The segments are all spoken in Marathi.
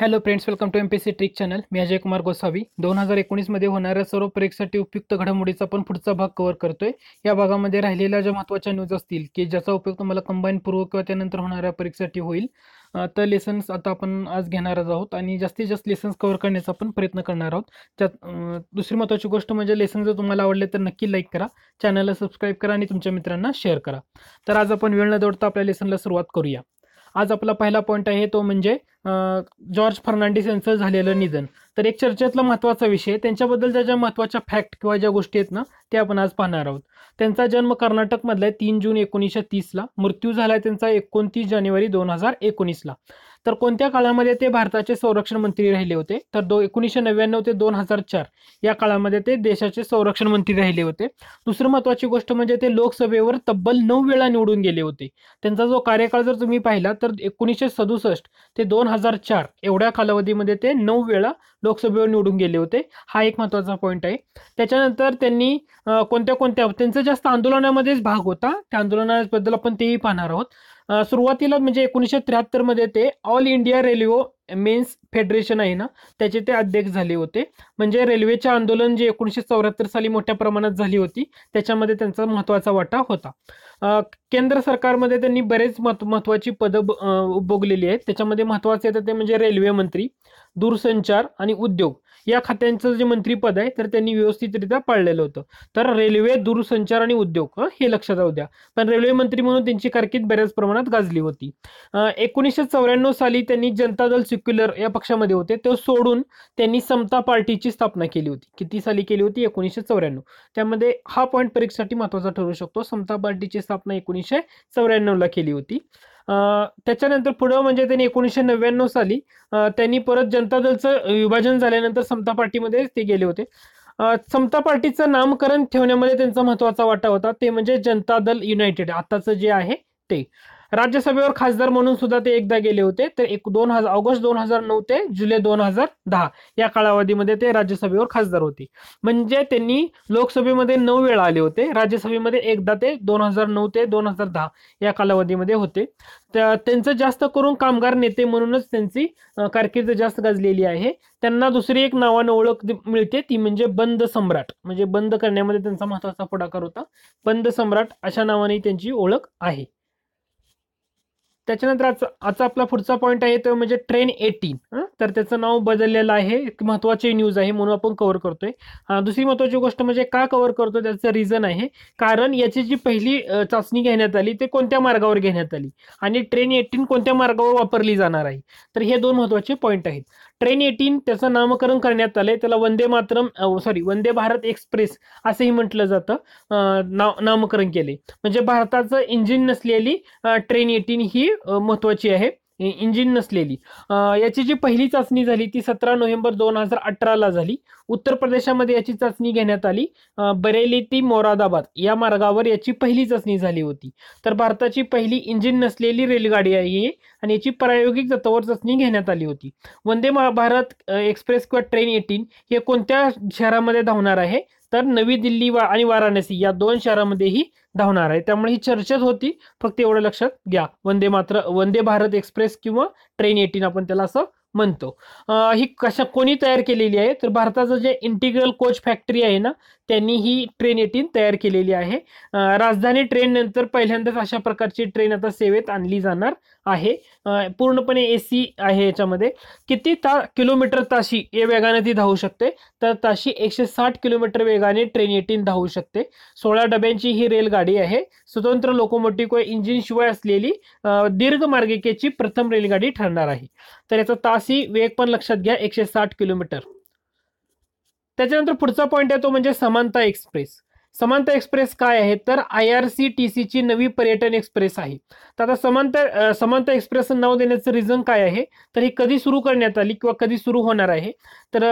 hello friends welcome to M P C trick channel मी अजय कुमार गोसावी दोन हजार एकोणीसमध्ये होणाऱ्या सर्व परीक्षेसाठी उपयुक्त घडामोडीचा आपण पुढचा भाग कव्हर करतोय या भागामध्ये राहिलेल्या ज्या महत्त्वाच्या न्यूज असतील की ज्याचा उपयोग तुम्हाला कंबाईन पूर्व किंवा त्यानंतर होणाऱ्या परीक्षेसाठी होईल तर लेसन्स आता आपण आज घेणारच आहोत आणि जास्तीत जास्त लेसन्स कव्हर करण्याचा आपण प्रयत्न करणार आहोत त्यात दुसरी महत्त्वाची गोष्ट म्हणजे लेसन जर तुम्हाला आवडले तर नक्की लाईक करा चॅनलला सबस्क्राईब करा आणि तुमच्या मित्रांना शेअर करा तर आज आपण वेळ न दौडता आपल्या लेसनला सुरुवात करूया आज आपला पहिला पॉईंट आहे तो म्हणजे जॉर्ज फर्नांडिस यांचं झालेलं निधन तर एक चर्चेतला महत्त्वाचा विषय त्यांच्याबद्दल ज्या ज्या फॅक्ट किंवा ज्या गोष्टी आहेत ना ते आपण आज पाहणार आहोत त्यांचा जन्म कर्नाटकमधला आहे तीन जून एकोणीसशे तीसला मृत्यू झाला त्यांचा एकोणतीस जानेवारी दोन हजार एकोणीसला तर कोणत्या काळामध्ये ते भारताचे संरक्षण मंत्री राहिले होते तर दो एकोणीसशे नव्याण्णव ते दोन हजार चार या काळामध्ये ते देशाचे संरक्षण मंत्री राहिले होते दुसरं महत्वाची गोष्ट म्हणजे ते लोकसभेवर तब्बल नऊ वेळा निवडून गेले होते त्यांचा जो कार्यकाळ जर तुम्ही पाहिला तर एकोणीसशे सदुसष्ट ते दोन हजार चार एवढ्या कालावधीमध्ये ते नऊ वेळा लोकसभेवर निवडून गेले होते हा एक महत्त्वाचा पॉईंट आहे त्याच्यानंतर त्यांनी कोणत्या कोणत्या त्यांचा जास्त आंदोलनामध्येच भाग होता त्या आंदोलनाबद्दल आपण तेही पाहणार आहोत सुरुवातीला म्हणजे एकोणीसशे त्र्याहत्तरमध्ये ते all India railway men's federation आहे ना त्याचे ते अध्यक्ष झाले होते म्हणजे रेल्वेचे आंदोलन जे एकोणीसशे चौऱ्याहत्तर साली मोठ्या प्रमाणात झाली होती त्याच्यामध्ये त्यांचा महत्त्वाचा वाटा होता केंद्र सरकारमध्ये त्यांनी बरेच महत्व महत्वाची पदं भोगलेली आहेत त्याच्यामध्ये महत्त्वाचे येतात ते म्हणजे रेल्वे मंत्री दूरसंचार आणि उद्योग या खात्यांचं जे मंत्रीपद आहे तर त्यांनी व्यवस्थितरित्या पाळलेलं होतं तर रेल्वे दूरसंचार आणि उद्योग हे लक्षात राहू द्या पण रेल्वे मंत्री म्हणून त्यांची कारकीर्द बऱ्याच प्रमाणात गाजली होती एकोणीसशे चौऱ्याण्णव साली त्यांनी जनता दल सेक्युलर या पक्षामध्ये होते तो सोडून त्यांनी समता पार्टीची स्थापना केली होती किती साली केली होती एकोणीसशे चौऱ्याण्णव त्यामध्ये हा पॉईंट परीक्षेसाठी महत्वाचा ठरू शकतो समता पार्टीची स्थापना एकोणीसशे ला केली होती त्याच्यानंतर पुढं म्हणजे त्यांनी एकोणीसशे नव्याण्णव साली त्यांनी परत जनता दलचं विभाजन झाल्यानंतर समता पार्टीमध्ये ते गेले होते समता पार्टीचं नामकरण ठेवण्यामध्ये त्यांचा महत्त्वाचा वाटा होता ते म्हणजे जनता दल युनायटेड आताचं जे आहे ते राज्यसभेवर खासदार म्हणून सुद्धा ते एकदा गेले होते तर एक दोन हजार ऑगस्ट दोन हजार नऊ ते जुलै दोन हजार दहा या कालावधीमध्ये ते राज्यसभेवर खासदार होते म्हणजे त्यांनी लोकसभेमध्ये नऊ वेळा आले होते राज्यसभेमध्ये एकदा ते दोन हजार नऊ ते दोन हजार दहा या कालावधीमध्ये होते त्यांचं जास्त करून कामगार नेते म्हणूनच त्यांची कारकीर्द जास्त गाजलेली आहे त्यांना दुसरी एक नावाने ओळख मिळते ती म्हणजे बंद सम्राट म्हणजे बंद करण्यामध्ये त्यांचा महत्वाचा पुढाकार होता बंद सम्राट अशा नावाने त्यांची ओळख आहे त्याच्यानंतर आज आपला पुढचा पॉईंट आहे तो म्हणजे ट्रेन एटीन तर त्याचं नाव बदललेलं आहे एक महत्वाची न्यूज आहे म्हणून आपण कव्हर करतोय दुसरी महत्वाची गोष्ट म्हणजे का कव्हर करतो त्याचं रिझन आहे कारण याची जी पहिली चाचणी घेण्यात आली ते कोणत्या मार्गावर घेण्यात आली आणि ट्रेन एटीन कोणत्या मार्गावर वापरली जाणार आहे तर हे दोन महत्वाचे पॉईंट आहेत ट्रेन एटीन त्याचं नामकरण करण्यात आलंय त्याला वंदे मातरम सॉरी वंदे भारत एक्सप्रेस असंही म्हटलं जातं नामकरण केले म्हणजे भारताचं इंजिन नसलेली ट्रेन एटीन ही महत्वाची आहे इंजिन नसलेली याची जी पहिली चाचणी झाली ती सतरा नोव्हेंबर दोन हजार अठराला झाली उत्तर प्रदेशामध्ये याची चाचणी घेण्यात आली बरेली ती मोरादाबाद या मार्गावर याची पहिली चाचणी झाली होती तर भारताची पहिली इंजिन नसलेली रेलगाडी आहे आणि याची प्रायोगिक तत्वावर चाचणी घेण्यात आली होती वंदे भारत एक्सप्रेस किंवा ट्रेन एटीन हे कोणत्या शहरामध्ये धावणार आहे तर नवी दिल्ली वा आणि वाराणसी या दोन शहरामध्येही धावणार आहे त्यामुळे ही चर्चेच होती फक्त एवढं लक्षात घ्या वंदे मात्र वंदे भारत एक्सप्रेस किंवा ट्रेन एटीन आपण त्याला असं म्हणतो ही कशा कोणी तयार केलेली आहे तर भारताचं जे इंटिग्रल कोच फॅक्टरी आहे ना त्यांनी ही ट्रेन एटीन तयार केलेली आहे राजधानी ट्रेन नंतर पहिल्यांदाच अशा प्रकारची ट्रेन आता सेवेत आणली जाणार आहे पूर्णपणे ए सी आहे याच्यामध्ये किती ता किलोमीटर ताशी या वेगाने ती धावू शकते तर ताशी एकशे साठ किलोमीटर वेगाने ट्रेन एटीन धावू शकते सोळा डब्यांची ही रेलगाडी आहे स्वतंत्र लोकोमोटिव्ह किंवा शिवाय असलेली दीर्घ मार्गिकेची प्रथम रेलगाडी ठरणार आहे तर याचा ताशी वेग पण लक्षात घ्या एकशे साठ किलोमीटर त्याच्यानंतर पुढचा पॉईंट आहे तो म्हणजे समानता एक्सप्रेस समांतर एक्सप्रेस काय आहे तर आय आर सी टी सीची नवी पर्यटन एक्सप्रेस आहे तर आता समांतर समांतर एक्सप्रेस नाव देण्याचं रिझन काय आहे तर ही कधी सुरू करण्यात आली किंवा कधी सुरू होणार आहे तर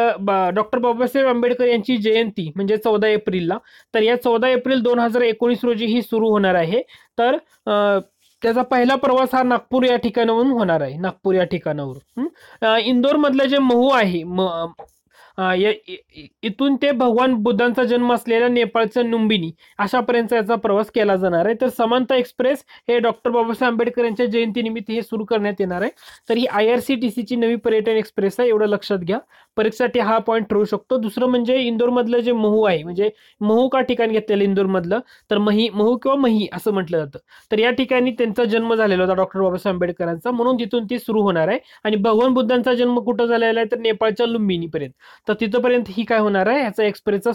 डॉक्टर बाबासाहेब आंबेडकर यांची जयंती म्हणजे चौदा एप्रिलला तर या चौदा एप्रिल दोन हजार एकोणीस रोजी ही सुरू होणार आहे तर त्याचा पहिला प्रवास हा नागपूर या ठिकाणावरून होणार आहे नागपूर या ठिकाणावरून इंदोरमधलं जे महू आहे इथून ते भगवान बुद्धांचा जन्म असलेल्या नेपाळचं नुंबिनी अशापर्यंत याचा प्रवास केला जाणार आहे तर समानता एक्सप्रेस हे डॉक्टर बाबासाहेब आंबेडकर यांच्या जयंतीनिमित्त हे सुरू करण्यात येणार आहे तर ही आय आर सी टी सीची नवी पर्यटन एक्सप्रेस आहे एवढं लक्षात घ्या परीक्षेसाठी हा पॉईंट ठरू शकतो दुसरं म्हणजे इंदोरमधलं जे महू आहे म्हणजे महू का ठिकाण घेतलेलं इंदोरमधलं तर मही महू किंवा मही असं म्हटलं जातं तर या ठिकाणी त्यांचा जन्म झालेला होता डॉक्टर बाबासाहेब आंबेडकरांचा म्हणून तिथून ती सुरू होणार आहे आणि भगवान बुद्धांचा जन्म कुठं झालेला आहे तर नेपाळच्या लुंबिनीपर्यंत तर तिथंपर्यंत ही काय होणार आहे ह्याचा एक्सप्रेसचा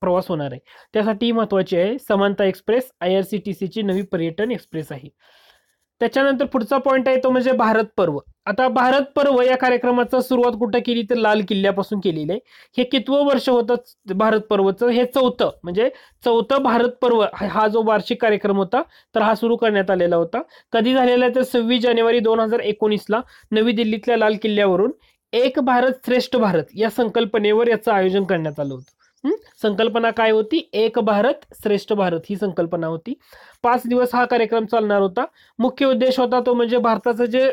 प्रवास होणार आहे त्यासाठी महत्वाची आहे समानता express I R C T सीची नवी पर्यटन एक्सप्रेस आहे त्याच्यानंतर पुढचा पॉईंट आहे तो म्हणजे भारत पर्व आता भारत पर्व या कार्यक्रमाचा सुरुवात कुठं केली तर लाल किल्ल्यापासून केलेली आहे हे कितवं वर्ष होतं भारत पर्वचं हे चौथं म्हणजे चौथं भारत पर्व हा जो वार्षिक कार्यक्रम होता तर हा सुरू करण्यात आलेला होता कधी झालेला तर सव्वीस जानेवारी दोन हजार एकोणीसला नवी दिल्लीतल्या लाल किल्ल्यावरून एक भारत श्रेष्ठ भारत या संकल्पनेवर याचं आयोजन करण्यात आलं होतं संकल्पना काय होती एक भारत श्रेष्ठ भारत ही संकल्पना होती पाच दिवस हा कार्यक्रम चालणार होता मुख्य उद्देश होता तो म्हणजे भारताचं जे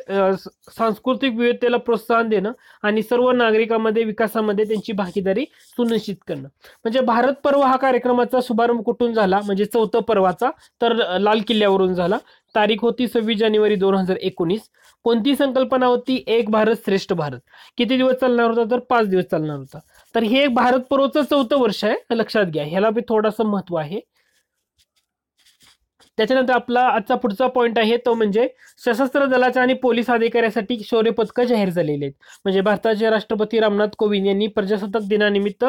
सांस्कृतिक विविधतेला प्रोत्साहन देणं आणि सर्व नागरिकांमध्ये विकासामध्ये त्यांची भागीदारी सुनिश्चित करणं म्हणजे भारत पर्व हा कार्यक्रमाचा शुभारंभ कुठून झाला म्हणजे चौथं पर्वाचा तर लाल किल्ल्यावरून झाला तारीख होती सव्वीस जानेवारी दोन हजार एकोणीस कोणती संकल्पना होती एक भारत श्रेष्ठ भारत किती दिवस चालणार होता तर पाच दिवस चालणार होता तर हे भारत पूर्वचं चौथं वर्ष आहे लक्षात घ्या ह्याला बी थोडंसं महत्व आहे त्याच्यानंतर आपला आजचा पुढचा पॉईंट आहे तो म्हणजे सशस्त्र दलाच्या आणि पोलीस अधिकाऱ्यासाठी शौर्य पदकं जाहीर झालेली आहेत म्हणजे भारताचे राष्ट्रपती रामनाथ कोविंद यांनी प्रजासत्ताक दिनानिमित्त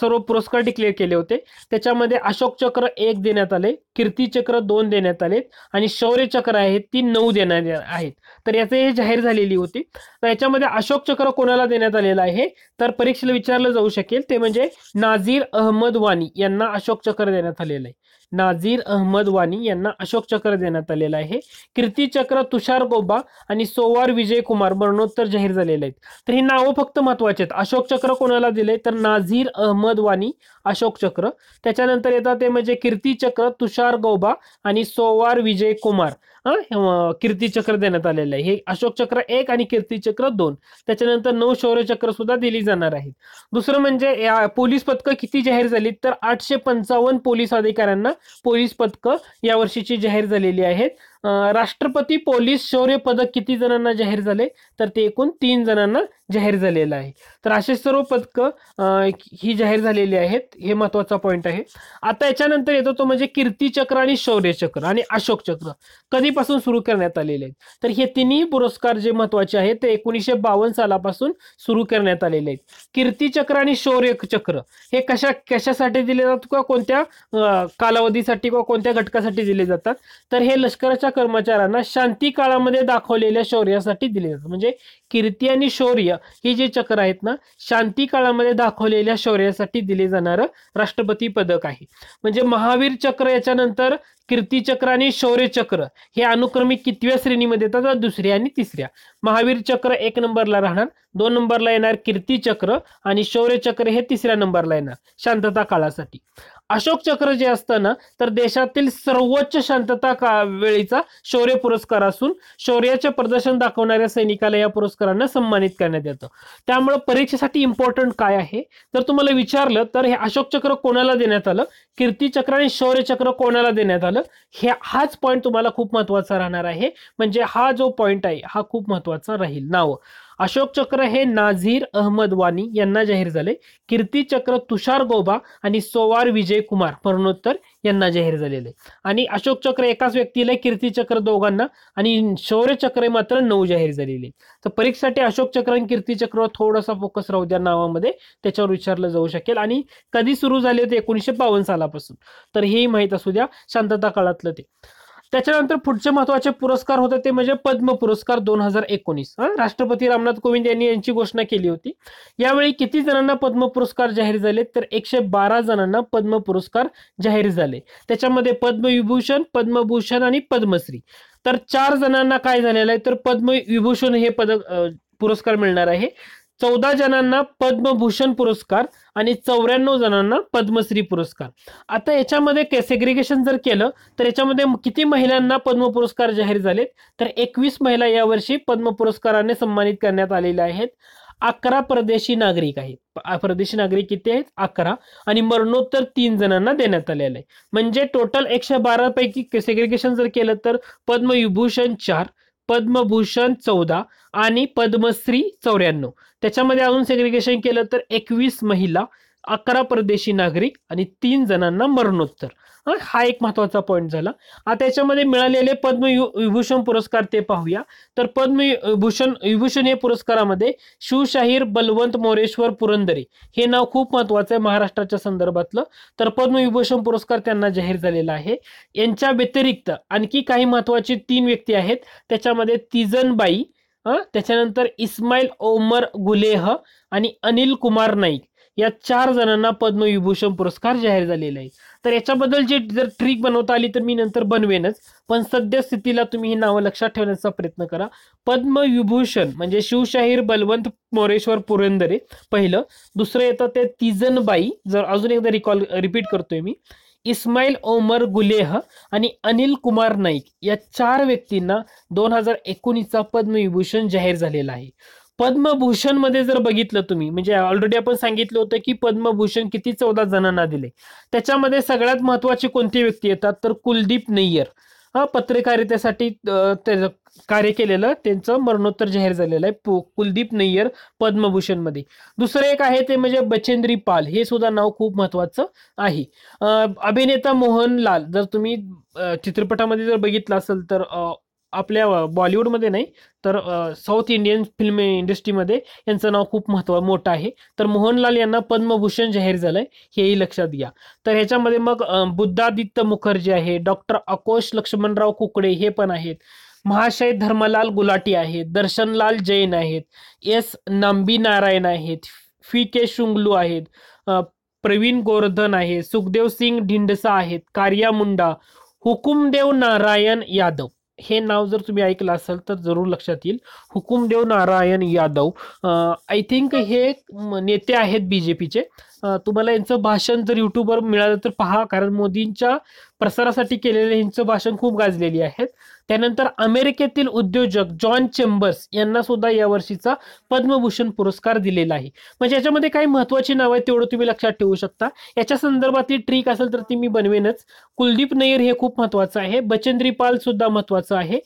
सर्व पुरस्कार डिक्लेअर केले होते त्याच्यामध्ये अशोक चक्र एक देण्यात आले कीर्ती चक्र दोन देण्यात आले आणि शौर्य चक्र आहेत ती नऊ देण्यात आहेत तर याचे हे जाहीर झालेली होती तर याच्यामध्ये अशोक चक्र कोणाला देण्यात आलेलं आहे तर परीक्षेला विचारलं जाऊ शकेल ते म्हणजे नाझीर अहमद वानी यांना अशोक चक्र देण्यात आलेलं आहे नाझीर अहमद वानी यांना अशोक चक्र देण्यात आलेलं आहे कीर्ती चक्र तुषार गोबा आणि सोवार विजय कुमार मरणोत्तर जाहीर झालेले आहेत तर ही नावं फक्त महत्वाची आहेत अशोक चक्र कोणाला दिले तर नाझीर अहमद वानी अशोक चक्र त्याच्यानंतर येतात ते म्हणजे कीर्ती चक्र तुषार गोबा आणि सोवार विजय कुमार कीर्ती चक्र देण्यात आलेलं आहे हे अशोक चक्र एक आणि कीर्ती चक्र दोन त्याच्यानंतर नऊ शौर्य चक्र सुद्धा दिली जाणार आहेत दुसरं म्हणजे या पोलीस पदकं किती जाहीर झाली तर आठशे पंचावन्न पोलीस अधिकाऱ्यांना पोलीस पदकं वर्षीची जाहीर झालेली आहेत राष्ट्रपती पोलीस शौर्य पदक किती जणांना जाहीर झाले तर ते एकूण तीन जणांना जाहीर झालेलं आहे तर असे सर्व पदकं ही जाहीर झालेली आहेत हे महत्त्वाचा पॉईंट आहे आता याच्यानंतर येतो तो म्हणजे कीर्ती चक्र आणि शौर्य चक्र आणि अशोक चक्र कधीपासून सुरू करण्यात आलेले आहेत तर हे तिन्ही पुरस्कार जे महत्त्वाचे आहेत ते एकोणीसशे बावन्न सालापासून सुरू करण्यात आलेले आहेत कीर्ती चक्र आणि शौर्य चक्र हे कशा कशासाठी दिले जातात किंवा कोणत्या कालावधीसाठी किंवा कोणत्या घटकासाठी दिले जातात तर हे लष्कराच्या कर्मचाऱ्यांना शांती काळामध्ये दाखवलेल्या शौर्यासाठी दिले जातात म्हणजे कीर्ती आणि शौर्य हे जे चक्र आहेत ना शांती काळामध्ये दाखवलेल्या शौर्यासाठी दिले जाणारं राष्ट्रपती पदक आहे म्हणजे महावीर चक्र याच्यानंतर कीर्ती चक्र आणि शौर्य चक्र हे अनुक्रमिक कितव्या श्रेणीमध्ये येतात दुसऱ्या आणि तिसऱ्या महावीर चक्र एक नंबरला राहणार दोन नंबरला येणार कीर्ती चक्र आणि शौर्य चक्र हे तिसऱ्या नंबरला येणार शांतता काळासाठी अशोक चक्र जे असतं ना तर देशातील सर्वोच्च शांतता का वेळीचा शौर्य पुरस्कार असून शौर्याचे प्रदर्शन दाखवणाऱ्या सैनिकाला या पुरस्कारांना सन्मानित करण्यात येतं त्यामुळे परीक्षेसाठी इम्पॉर्टंट काय आहे तर तुम्हाला विचारलं तर हे अशोक चक्र कोणाला देण्यात आलं कीर्ती चक्र आणि शौर्य चक्र कोणाला देण्यात आलं हे हाच पॉईंट तुम्हाला खूप महत्वाचा राहणार आहे म्हणजे हा जो पॉईंट आहे हा खूप महत्वाचा राहील नाव अशोक चक्र हे नाझीर अहमद वानी यांना जाहीर झाले कीर्ती चक्र तुषार गोबा आणि सोवार विजय कुमार मरणोत्तर यांना जाहीर झालेले आणि अशोक चक्र एकाच व्यक्तीला कीर्ती चक्र दोघांना आणि शौर्य चक्र मात्र नऊ जाहीर झालेले तर परीक्षेसाठी अशोक चक्र आणि कीर्ती चक्र थोडासा फोकस राहू द्या नावामध्ये त्याच्यावर विचारलं जाऊ शकेल आणि कधी सुरू झाले होते एकोणीसशे बावन्न सालापासून तर हेही माहीत असू द्या शांतता काळातलं ते त्याच्यानंतर पुढचे महत्वाचे पुरस्कार होते ते म्हणजे पद्म पुरस्कार दोन हजार एकोणीस राष्ट्रपती रामनाथ कोविंद यांनी यांची घोषणा केली होती यावेळी किती जणांना पद्म पुरस्कार जाहीर झाले तर एकशे बारा जणांना पद्म पुरस्कार जाहीर झाले त्याच्यामध्ये पद्मविभूषण पद्मभूषण आणि पद्मश्री तर चार जणांना काय झालेलं आहे तर पद्मविभूषण हे पद पुरस्कार मिळणार आहे चौदा जणांना पद्मभूषण पुरस्कार आणि चौऱ्याण्णव जणांना पद्मश्री पुरस्कार आता याच्यामध्ये सेग्रिगेशन जर केलं तर याच्यामध्ये किती महिलांना पद्म पुरस्कार जाहीर झालेत तर एकवीस महिला यावर्षी पद्म पुरस्काराने सन्मानित करण्यात आलेल्या आहेत अकरा परदेशी नागरिक आहेत परदेशी नागरिक किती आहेत अकरा आणि मरणोत्तर तीन जणांना देण्यात आलेलं आहे म्हणजे टोटल एकशे बारा पैकी सेग्रिगेशन जर केलं तर पद्मविभूषण चार पद्मभूषण चौदा आणि पद्मश्री चौऱ्याण्णव त्याच्यामध्ये अजून सेग्रिगेशन केलं तर एकवीस महिला अकरा परदेशी नागरिक आणि तीन जणांना मरणोत्तर हा एक महत्वाचा पॉईंट झाला आता याच्यामध्ये मिळालेले पद्म विभूषण पुरस्कार ते पाहूया तर पद्म विभूषण विभूषण हे पुरस्कारामध्ये शिवशाहीर बलवंत मोरेश्वर पुरंदरे हे नाव खूप महत्वाचं आहे महाराष्ट्राच्या संदर्भातलं तर पद्मविभूषण पुरस्कार त्यांना जाहीर झालेला आहे यांच्या व्यतिरिक्त आणखी काही महत्वाचे तीन व्यक्ती आहेत त्याच्यामध्ये तिजनबाई त्याच्यानंतर इस्माईल ओमर गुलेह आणि अनिल कुमार नाईक या चार जणांना पद्मविभूषण पुरस्कार जाहीर झालेला आहे तर याच्याबद्दल जे जर ट्रिक बनवता आली तर मी नंतर बनवेनच पण सद्यस्थितीला तुम्ही ही नावं लक्षात ठेवण्याचा प्रयत्न करा पद्मविभूषण म्हणजे शिवशाहीर बलवंत मोरेश्वर पुरंदरे पहिलं दुसरं येतं ते तिजनबाई जर अजून एकदा रिकॉल रिपीट करतोय मी इस्माईल ओमर गुलेह आणि अनिल कुमार नाईक या चार व्यक्तींना दोन हजार एकोणीसचा पद्मविभूषण जाहीर झालेला आहे पद्मभूषण मध्ये जर बघितलं तुम्ही म्हणजे ऑलरेडी आपण सांगितलं होतं की पद्मभूषण किती चौदा जणांना दिले त्याच्यामध्ये सगळ्यात महत्वाची कोणती व्यक्ती येतात तर कुलदीप नय्यर हा पत्रकारितेसाठी कार्य केलेलं त्यांचं मरणोत्तर जाहीर झालेलं आहे कुलदीप नय्यर पद्मभूषण मध्ये दुसरं एक आहे ते म्हणजे बचेंद्री पाल हे सुद्धा नाव खूप महत्वाचं आहे अभिनेता मोहन लाल जर तुम्ही चित्रपटामध्ये जर बघितलं असेल तर आपल्या बॉलिवूडमध्ये नाही तर साऊथ इंडियन फिल्म इंडस्ट्रीमध्ये यांचं नाव खूप महत्त्व मोठं आहे तर मोहनलाल यांना पद्मभूषण जाहीर झालं आहे हेही लक्षात घ्या तर ह्याच्यामध्ये मग बुद्धादित्य मुखर्जी आहे डॉक्टर अकोश लक्ष्मणराव कुकडे हे पण आहेत महाशय धर्मलाल गुलाटी आहेत दर्शनलाल जैन आहेत एस नांबी नारायण आहेत फी के शुंगलू आहेत प्रवीण गोवर्धन आहे सुखदेव सिंग ढिंडसा आहेत कार्या मुंडा हुकुमदेव नारायण यादव हे नाव जर तुम्ही ऐकलं असाल तर जरूर लक्षात येईल हुकुमदेव नारायण यादव आय थिंक हे नेते आहेत बी जे तुम्हाला यांचं भाषण जर युट्यूबवर मिळालं तर पहा कारण मोदींच्या प्रसारासाठी केलेले यांचं भाषण खूप गाजलेली आहेत त्यानंतर अमेरिकेतील उद्योजक जॉन चेंबर्स यांना सुद्धा यावर्षीचा पद्मभूषण पुरस्कार दिलेला आहे म्हणजे याच्यामध्ये काही महत्वाची नावं आहेत तेवढं तुम्ही लक्षात ठेवू शकता याच्या संदर्भातली ट्रिक असेल तर ती मी बनवेनच कुलदीप नय्यर हे खूप महत्वाचं आहे बचेंद्री पाल सुद्धा महत्वाचं आहे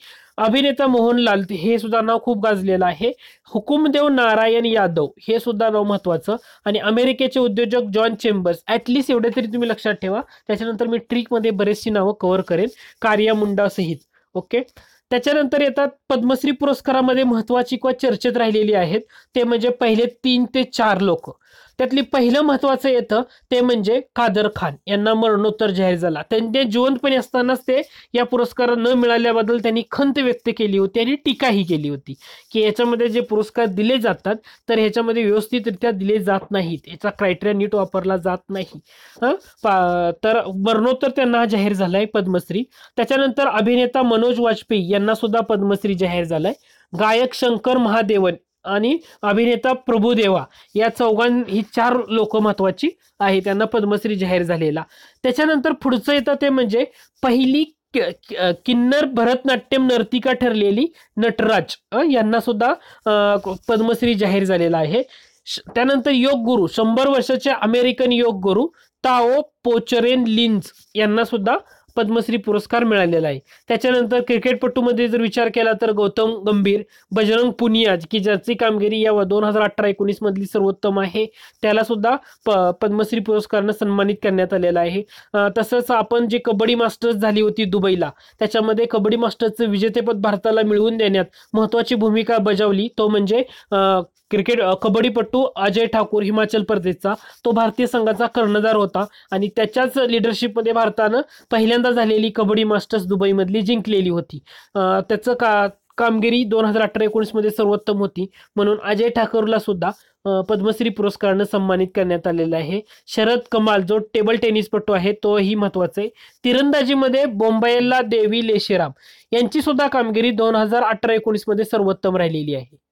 अभिनेता मोहनलाल हे सुद्धा नाव खूप गाजलेलं आहे हुकुमदेव नारायण यादव हे सुद्धा नाव महत्वाचं आणि अमेरिकेचे उद्योजक जॉन चेंबर्स ऍटलीस्ट एवढे तरी तुम्ही लक्षात ठेवा त्याच्यानंतर मी ट्रिकमध्ये बरेचशी नावं कव्हर करेन कार्या मुंडा सहित ओके त्याच्यानंतर येतात पद्मश्री पुरस्कारामध्ये महत्वाची किंवा चर्चेत राहिलेली आहेत ते म्हणजे पहिले तीन ते चार लोक त्यातली पहिलं महत्वाचं येतं ते म्हणजे कादर खान यांना मरणोत्तर जाहीर झाला त्यांनी जिवंतपणे असतानाच ते या पुरस्कार न मिळाल्याबद्दल त्यांनी खंत व्यक्त केली होती आणि टीकाही केली होती की याच्यामध्ये जे पुरस्कार दिले जातात तर ह्याच्यामध्ये व्यवस्थितरित्या दिले जात नाहीत याचा क्रायटेरिया नीट वापरला जात नाही तर मरणोत्तर त्यांना जाहीर झालाय पद्मश्री त्याच्यानंतर अभिनेता मनोज वाजपेयी यांना सुद्धा पद्मश्री जाहीर झालाय गायक शंकर महादेवन आणि अभिनेता प्रभुदेवा या चौघां ही चार लोक महत्वाची आहे त्यांना पद्मश्री जाहीर झालेला त्याच्यानंतर पुढचं येतं ते म्हणजे पहिली किन्नर भरतनाट्यम नर्तिका ठरलेली नटराज यांना सुद्धा पद्मश्री जाहीर झालेला आहे त्यानंतर योग गुरु शंभर वर्षाचे अमेरिकन योग गुरु ताओ पोचरेन लिन्झ यांना सुद्धा पद्मश्री पुरस्कार मिळालेला आहे त्याच्यानंतर क्रिकेटपटूमध्ये जर विचार केला तर गौतम गंभीर बजरंग पुनियाज की ज्याची कामगिरी या दोन हजार अठरा एकोणीस मधली सर्वोत्तम आहे त्याला सुद्धा प पद्मश्री पुरस्कारनं सन्मानित करण्यात आलेला आहे तसंच आपण जे कबड्डी मास्टर्स झाली होती दुबईला त्याच्यामध्ये कबड्डी मास्टर्सचं विजेतेपद भारताला मिळवून देण्यात महत्वाची भूमिका बजावली तो म्हणजे क्रिकेट कबड्डीपटू अजय ठाकूर हिमाचल प्रदेशचा तो भारतीय संघाचा कर्णधार होता आणि त्याच्याच लिडरशिपमध्ये भारतानं पहिल्यांदा झालेली कबड्डी मास्टर्स दुबईमधली जिंकलेली होती त्याचं का कामगिरी दोन हजार अठरा एकोणीसमध्ये सर्वोत्तम होती म्हणून अजय ठाकूरला सुद्धा पद्मश्री पुरस्कारानं सन्मानित करण्यात आलेलं आहे शरद कमाल जो टेबल टेनिसपटू आहे तोही महत्वाचा आहे तिरंदाजीमध्ये बोंबायला देवी लेशेराम यांची सुद्धा कामगिरी दोन हजार अठरा एकोणीसमध्ये सर्वोत्तम राहिलेली आहे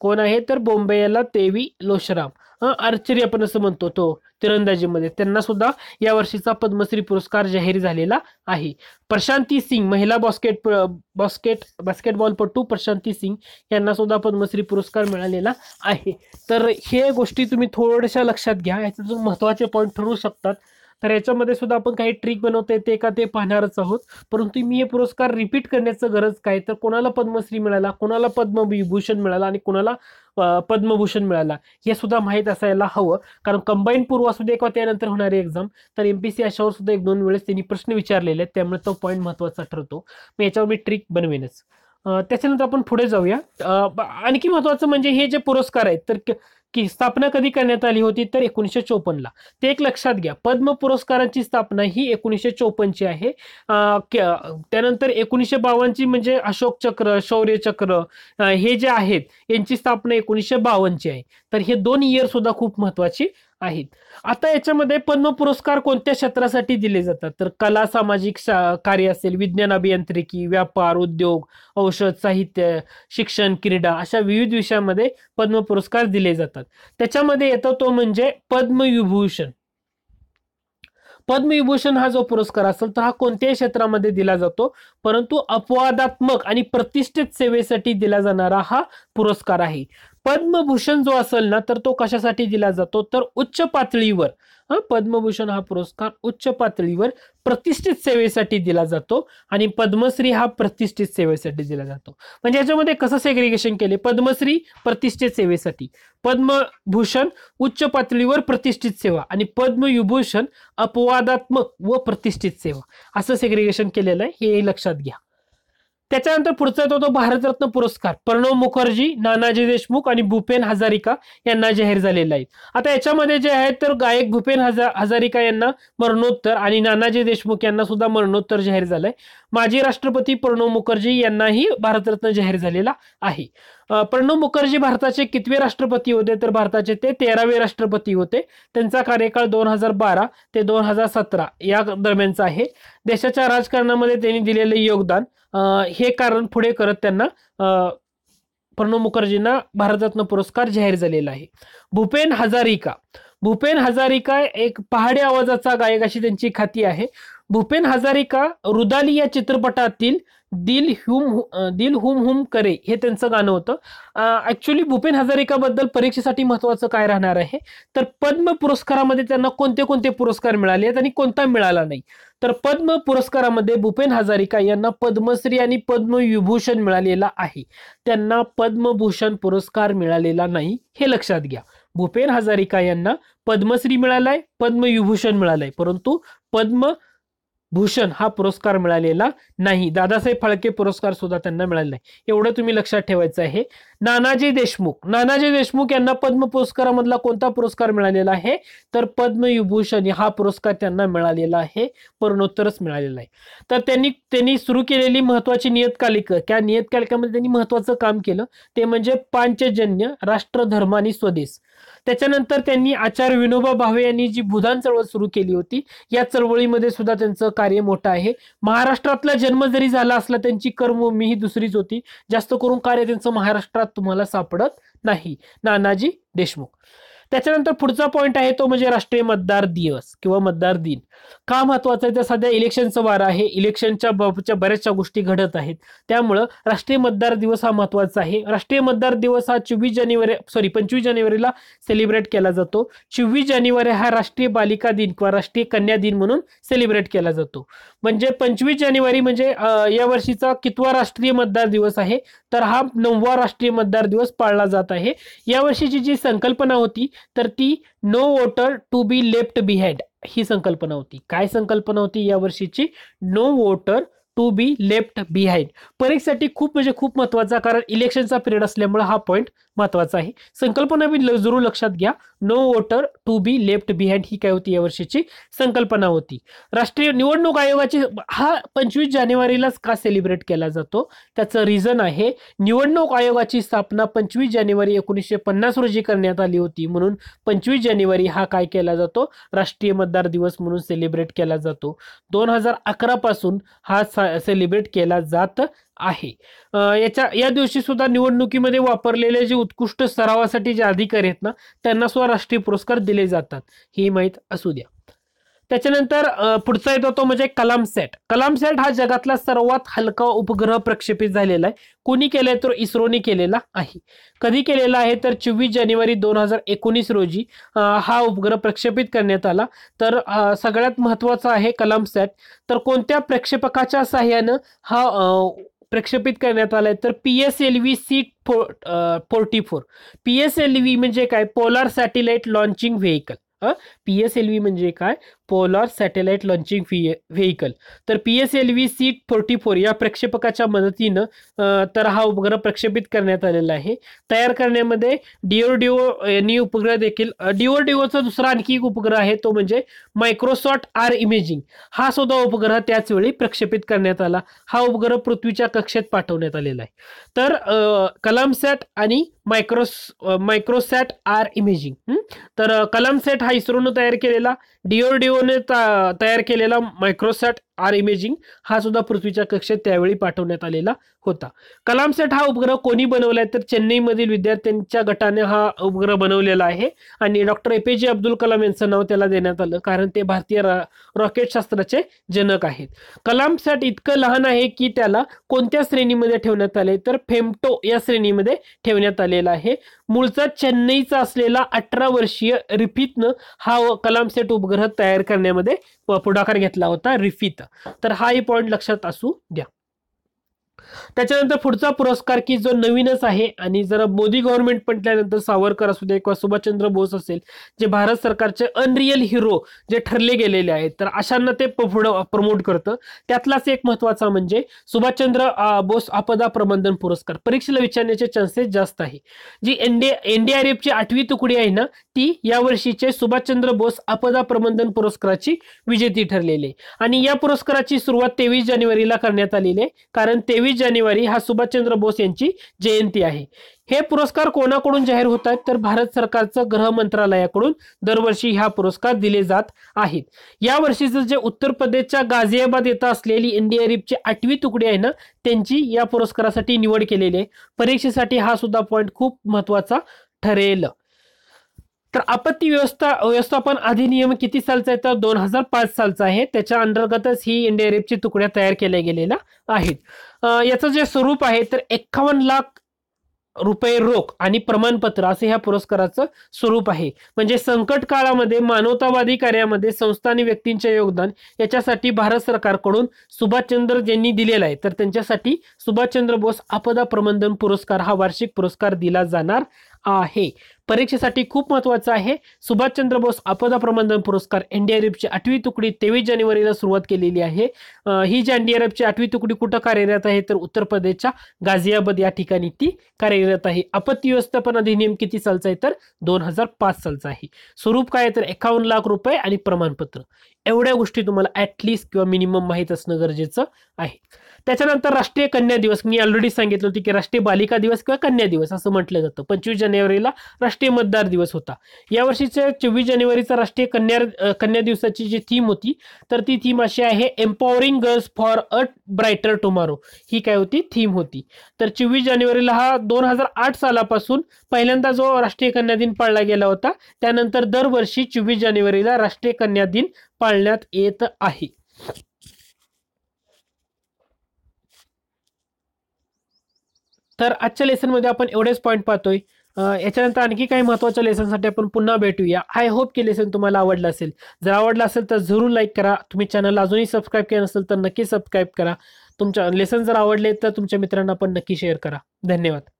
कोण आहे तर बोंबेला तेवी लोशराम आर्चरी आपण असं म्हणतो तो तिरंदाजीमध्ये त्यांना सुद्धा या वर्षीचा पद्मश्री पुरस्कार जाहीर झालेला आहे प्रशांती सिंग महिला बॉस्केट बॉस्केट बास्केटबॉलपटू प्रशांती सिंग यांना सुद्धा पद्मश्री पुरस्कार मिळालेला आहे तर हे गोष्टी तुम्ही थोड्याशा लक्षात घ्या जो महत्त्वाचे पॉईंट ठरू शकतात तर याच्यामध्ये सुद्धा आपण काही ट्रिक बनवता येते का ते पाहणारच आहोत परंतु मी हे पुरस्कार रिपीट करण्याचं गरज काय तर कोणाला पद्मश्री मिळाला कोणाला पद्मविभूषण मिळाला आणि कोणाला पद्मभूषण मिळाला हे सुद्धा माहीत असायला हवं कारण कंबाईन पूर्व असू दे किंवा त्यानंतर होणारी एक्झाम तर एम पी सी अशावर सुद्धा एक दोन वेळेस त्यांनी प्रश्न विचारलेले आहेत त्यामुळे तो पॉईंट महत्त्वाचा ठरतो मग याच्यावर मी ट्रिक बनवेनच त्याच्यानंतर आपण पुढे जाऊया आणखी महत्त्वाचं म्हणजे हे जे पुरस्कार आहेत तर की स्थापना कधी करण्यात आली होती तर एकोणीसशे चोपन्नला ते एक लक्षात घ्या पद्म पुरस्कारांची स्थापना ही एकोणीसशे चोपन्नची आहे त्यानंतर एकोणीसशे बावनची म्हणजे अशोक चक्र शौर्य चक्र हे जे आहेत यांची स्थापना एकोणीसशे बावनची आहे तर हे दोन इयर सुद्धा खूप महत्वाची आहेत आता याच्यामध्ये पद्म पुरस्कार कोणत्या क्षेत्रासाठी दिले जातात तर कला सामाजिक कार्य असेल विज्ञान अभियांत्रिकी व्यापार उद्योग औषध साहित्य शिक्षण क्रीडा अशा विविध विषयामध्ये पद्म पुरस्कार दिले जातात त्याच्यामध्ये येतो तो म्हणजे पद्मविभूषण पद्मविभूषण हा जो पुरस्कार असेल तर हा कोणत्याही क्षेत्रामध्ये दिला जातो परंतु अपवादात्मक आणि प्रतिष्ठित सेवेसाठी दिला जाणारा हा पुरस्कार आहे पद्मभूषण जो असेल ना तर तो कशासाठी दिला जातो तर उच्च पातळीवर पद्मभूषण हा पुरस्कार उच्च पातळीवर प्रतिष्ठित सेवेसाठी दिला जातो आणि पद्मश्री हा प्रतिष्ठित सेवेसाठी दिला जातो म्हणजे याच्यामध्ये कसं सेग्रिगेशन केले पद्मश्री प्रतिष्ठित सेवेसाठी पद्मभूषण उच्च पातळीवर प्रतिष्ठित सेवा आणि पद्मविभूषण अपवादात्मक व प्रतिष्ठित सेवा असं सेग्रिगेशन केलेलं आहे हे लक्षात घ्या त्याच्यानंतर पुढचा येतो तो भारतरत्न पुरस्कार प्रणव मुखर्जी नानाजी देशमुख आणि भूपेन हजारिका यांना जाहीर झालेला आहे आता याच्यामध्ये जे आहेत तर गायक भूपेन हजा हजारिका यांना मरणोत्तर आणि नानाजी देशमुख यांना सुद्धा मरणोत्तर जाहीर झालंय माजी राष्ट्रपती प्रणव मुखर्जी यांनाही भारतरत्न जाहीर झालेला आहे प्रणव मुखर्जी भारताचे कितवे राष्ट्रपती होते तर भारताचे ते तेरावे राष्ट्रपती होते त्यांचा कार्यकाळ दोन हजार बारा ते दोन हजार सतरा या दरम्यानचा आहे देशाच्या राजकारणामध्ये त्यांनी दिलेले योगदान हे कारण पुढे करत त्यांना प्रणव मुखर्जींना भारतरत्न पुरस्कार जाहीर झालेला आहे भूपेन हजारिका भूपेन हजारिका एक पहाडी आवाजाचा गायक अशी त्यांची खाती आहे भूपेन हजारिका रुदाली या चित्रपटातील दिल हुम दिल हुम हुम करे हे त्यांचं गाणं होतं ॲक्च्युली भूपेन हजारिकाबद्दल परीक्षेसाठी महत्त्वाचं काय राहणार आहे तर पद्म पुरस्कारामध्ये त्यांना कोणते कोणते पुरस्कार मिळाले आहेत आणि कोणता मिळाला नाही तर पद्म पुरस्कारामध्ये भूपेन हजारिका यांना पद्मश्री आणि पद्मविभूषण मिळालेला आहे त्यांना पद्मभूषण पुरस्कार मिळालेला नाही हे लक्षात घ्या भूपेन हजारिका यांना पद्मश्री मिळालाय पद्मविभूषण मिळालाय परंतु पद्म भूषण हा पुरस्कार मिळालेला नाही दादासाहेब फाळके पुरस्कार सुद्धा त्यांना मिळाला नाही एवढं तुम्ही लक्षात ठेवायचं आहे नानाजी देशमुख नानाजी देशमुख यांना पद्म पुरस्कारामधला कोणता पुरस्कार मिळालेला आहे तर पद्मविभूषण हा पुरस्कार त्यांना मिळालेला आहे पूर्णोत्तरच मिळालेला आहे तर त्यांनी त्यांनी सुरू केलेली महत्वाची नियतकालिक त्या नियतकालिकामध्ये त्यांनी महत्वाचं काम केलं ते म्हणजे पांचजन्य राष्ट्रधर्म आणि स्वदेश त्याच्यानंतर त्यांनी आचार्य विनोबा भावे यांनी जी भूदान चळवळ सुरू केली होती या चळवळीमध्ये सुद्धा त्यांचं कार्य मोठं आहे महाराष्ट्रातला जन्म जरी झाला असला त्यांची कर्मभूमी ही दुसरीच होती जास्त करून कार्य त्यांचं महाराष्ट्रात तुम्हाला सापडत नाही नानाजी देशमुख त्याच्यानंतर पुढचा पॉईंट आहे तो म्हणजे राष्ट्रीय मतदार दिवस किंवा मतदार दिन का महत्वाचं आहे तर सध्या इलेक्शनचं वार आहे इलेक्शनच्या बाबतच्या बऱ्याचशा गोष्टी घडत आहेत त्यामुळं राष्ट्रीय मतदार दिवस हा महत्वाचा आहे राष्ट्रीय मतदार दिवस हा चोवीस जानेवारी सॉरी पंचवीस जानेवारीला सेलिब्रेट केला जातो चोवीस जानेवारी हा राष्ट्रीय बालिका दिन किंवा राष्ट्रीय कन्या दिन म्हणून सेलिब्रेट केला जातो म्हणजे पंचवीस जानेवारी म्हणजे या वर्षीचा कितवा राष्ट्रीय मतदार दिवस आहे तर हा नववा राष्ट्रीय मतदार दिवस पाळला जात आहे यावर्षीची जी संकल्पना होती तर ती no voter to be left behind ही संकल्पना होती काय संकल्पना होती या वर्षीची no voter to be left behind परीक्षेसाठी खूप म्हणजे खूप महत्वाचा कारण इलेक्शनचा पिरियड असल्यामुळे हा पॉईंट महत्वाचा आहे संकल्पना मी जरूर लक्षात घ्या no voter to be left behind ही काय होती वर्षीची संकल्पना होती राष्ट्रीय निवडणूक आयोगाची हा पंचवीस जानेवारीलाच का सेलिब्रेट केला जातो त्याचं रिझन आहे निवडणूक आयोगाची स्थापना पंचवीस जानेवारी एकोणीसशे पन्नास रोजी करण्यात आली होती म्हणून पंचवीस जानेवारी हा काय केला जातो राष्ट्रीय मतदार दिवस म्हणून सेलिब्रेट केला जातो दोन हजार पासून हा सा सेलिब्रेट केला जात आहे याच्या या दिवशी सुद्धा निवडणुकीमध्ये वापरलेले जे उत्कृष्ट सरावासाठी जे अधिकारी आहेत ना त्यांना सुद्धा राष्ट्रीय पुरस्कार दिले जातात ही माहीत असू द्या त्याच्यानंतर पुढचा येतो तो म्हणजे कलाम सेट कलाम सेट हा जगातला सर्वात हलका उपग्रह प्रक्षेपित झालेला आहे कोणी केलाय तर इस्रोने केलेला आहे कधी केलेला आहे तर चोवीस जानेवारी दोन हजार एकोणीस रोजी हा उपग्रह प्रक्षेपित करण्यात आला तर सगळ्यात महत्वाचा आहे कलाम सेट तर कोणत्या प्रक्षेपकाच्या सहाय्यानं हा प्रक्षेपित करण्यात आलाय तर P S L V C four forty four P S L V म्हणजे काय polar satellite launching vehicle P S L V म्हणजे काय पोलर सॅटेलाइट लॉन्चिंग व्हेकल तर P S L V C forty four या प्रक्षेपकाच्या मदतीनं तर हा उपग्रह प्रक्षेपित करण्यात आलेला आहे तयार करण्यामध्ये डीओडीओ यांनी उपग्रह देखील डीओडीओचा दुसरा आणखी एक उपग्रह आहे तो म्हणजे मायक्रोसॉट आर इमेजिंग हा सुद्धा उपग्रह त्याच वेळी प्रक्षेपित करण्यात आला हा उपग्रह पृथ्वीच्या कक्षेत पाठवण्यात आलेला आहे तर सॅट आणि मायक्रोस मायक्रोसॅट आर इमेजिंग तर कलामसॅट हा इस्रोनं तयार केलेला ने तयार केलेला मायक्रोसॅट आर इमेजिंग हा सुद्धा पृथ्वीच्या कक्षेत त्यावेळी पाठवण्यात आलेला होता कलामसॅट हा उपग्रह कोणी बनवलाय तर चेन्नईमधील विद्यार्थ्यांच्या गटाने हा उपग्रह बनवलेला आहे आणि डॉक्टर ए पी जे अब्दुल कलाम यांचं नाव त्याला देण्यात आलं कारण ते भारतीय रॉकेट शास्त्राचे जनक आहेत कलामसॅट इतकं लहान आहे की त्याला कोणत्या श्रेणीमध्ये ठेवण्यात आले तर फेमटो या श्रेणीमध्ये ठेवण्यात आलेला आहे मूळचा चेन्नईचा असलेला अठरा वर्षीय रिफितनं हा कलामसेट उपग्रह तयार करण्यामध्ये पुढाकार घेतला होता रिफित तर हाही पॉईंट लक्षात असू द्या त्याच्यानंतर पुढचा पुरस्कार की जो नवीनच आहे आणि जर मोदी गव्हर्नमेंट म्हटल्यानंतर सावरकर असू दे किंवा सुभाषचंद्र बोस असेल जे भारत सरकारचे अनरियल हिरो जे ठरले गेलेले आहेत तर अशांना ते पुढं प्रमोट करतं त्यातलाच एक महत्वाचा म्हणजे सुभाषचंद्र बोस आपदा प्रबंधन पुरस्कार परीक्षेला विचारण्याचे चान्सेस जास्त आहे जी एनडी एनडीआरएफची आठवी तुकडी आहे ना या वर्षीचे सुभाषचंद्र बोस आपदा प्रबंधन पुरस्काराची विजेती ठरलेली आणि या पुरस्काराची सुरुवात तेवीस जानेवारीला करण्यात आलेली आहे कारण तेवीस जानेवारी हा सुभाषचंद्र बोस यांची जयंती आहे हे पुरस्कार कोणाकडून जाहीर होत आहेत तर भारत सरकारचं गृह मंत्रालयाकडून दरवर्षी ह्या पुरस्कार दिले जात आहेत या वर्षीचं जे उत्तर प्रदेशच्या गाझियाबाद येथे असलेली एनडीआरएफची आठवी तुकडी आहे ना त्यांची या पुरस्कारासाठी निवड केलेली आहे परीक्षेसाठी हा सुद्धा पॉईंट खूप महत्वाचा ठरेल तर आपत्ती व्यवस्था व्यवस्थापन अधिनियम किती सालचा आहे तर दोन हजार पाच सालचा आहे त्याच्या अंतर्गतच ही इंडिया रेफची तुकड्या तयार केल्या गेलेल्या आहेत याचं जे स्वरूप आहे तर एक्कावन्न लाख रुपये रोख आणि प्रमाणपत्र असे ह्या पुरस्काराचं स्वरूप आहे म्हणजे संकट काळामध्ये मानवतावादी कार्यामध्ये संस्था आणि व्यक्तींचे योगदान याच्यासाठी भारत सरकारकडून सुभाषचंद्र ज्यांनी दिलेला आहे तर त्यांच्यासाठी सुभाषचंद्र बोस आपदा प्रबंधन पुरस्कार हा वार्षिक पुरस्कार दिला जाणार आहे परीक्षेसाठी खूप महत्त्वाचं आहे सुभाषचंद्र बोस आपदा प्रबंधन पुरस्कार एनडीआरएफची आठवी तुकडी तेवीस जानेवारीला सुरुवात केलेली आहे ही जी एनडीआरएफची आठवी तुकडी कुठं कार्यरत आहे तर उत्तर प्रदेशच्या गाझियाबाद या ठिकाणी ती कार्यरत आहे आपत्ती व्यवस्थापन अधिनियम किती सालचा आहे तर दोन हजार पाच सालचा आहे स्वरूप काय तर एकावन्न लाख रुपये आणि प्रमाणपत्र एवढ्या गोष्टी तुम्हाला ऍटलीस्ट किंवा मिनिमम माहीत असणं गरजेचं आहे त्याच्यानंतर राष्ट्रीय कन्या दिवस मी ऑलरेडी सांगितलं होती की राष्ट्रीय बालिका दिवस किंवा कन्या दिवस असं म्हटलं जातं पंचवीस जानेवारीला राष्ट्रीय मतदार दिवस होता यावर्षीचं चोवीस जानेवारीचा राष्ट्रीय कन्या कन्या दिवसाची जी थीम होती तर ती थीम अशी आहे empowering girls for a brighter tomorrow ही काय होती थीम होती तर चोवीस जानेवारीला हा दोन हजार आठ सालापासून पहिल्यांदा जो राष्ट्रीय कन्या दिन पाळला गेला होता त्यानंतर दरवर्षी चोवीस जानेवारीला राष्ट्रीय कन्या दिन पाळण्यात येत आहे तर आजच्या लेसनमध्ये आपण एवढेच पॉईंट पाहतोय याच्यानंतर आणखी काही महत्त्वाच्या लेसनसाठी आपण पुन्हा भेटूया आय होप की लेसन तुम्हाला आवडलं असेल जर आवडलं असेल तर जरूर लाईक करा तुम्ही चॅनल अजूनही सबस्क्राईब केलं नसेल तर नक्की सबस्क्राईब करा तुमच्या लेसन जर आवडले तर तुमच्या मित्रांना पण नक्की शेअर करा धन्यवाद